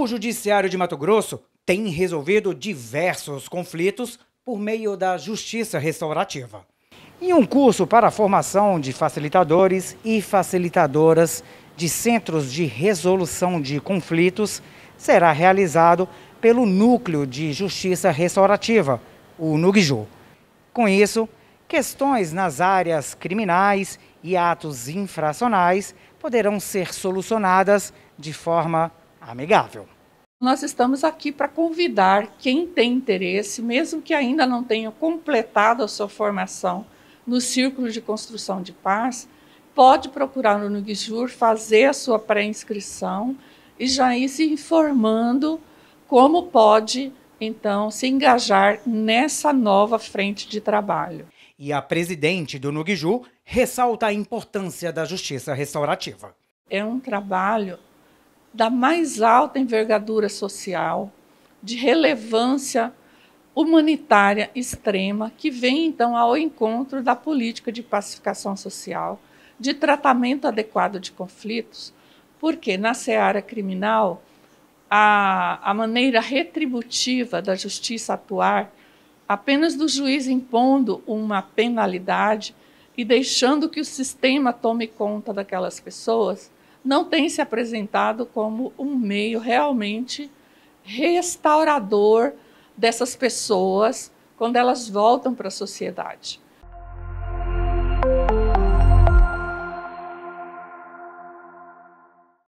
O Judiciário de Mato Grosso tem resolvido diversos conflitos por meio da justiça restaurativa. Em um curso para a formação de facilitadores e facilitadoras de centros de resolução de conflitos, será realizado pelo Núcleo de Justiça Restaurativa, o NUGJU. Com isso, questões nas áreas criminais e atos infracionais poderão ser solucionadas de forma amigável. Nós estamos aqui para convidar quem tem interesse, mesmo que ainda não tenha completado a sua formação no Círculo de Construção de Paz, pode procurar no Nugjur, fazer a sua pré-inscrição e já ir se informando como pode, então, se engajar nessa nova frente de trabalho. E a presidente do Nugjur ressalta a importância da justiça restaurativa. É um trabalho da mais alta envergadura social, de relevância humanitária extrema, que vem então ao encontro da política de pacificação social, de tratamento adequado de conflitos, porque na seara criminal a, a maneira retributiva da justiça atuar apenas do juiz impondo uma penalidade e deixando que o sistema tome conta daquelas pessoas, não tem se apresentado como um meio realmente restaurador dessas pessoas quando elas voltam para a sociedade.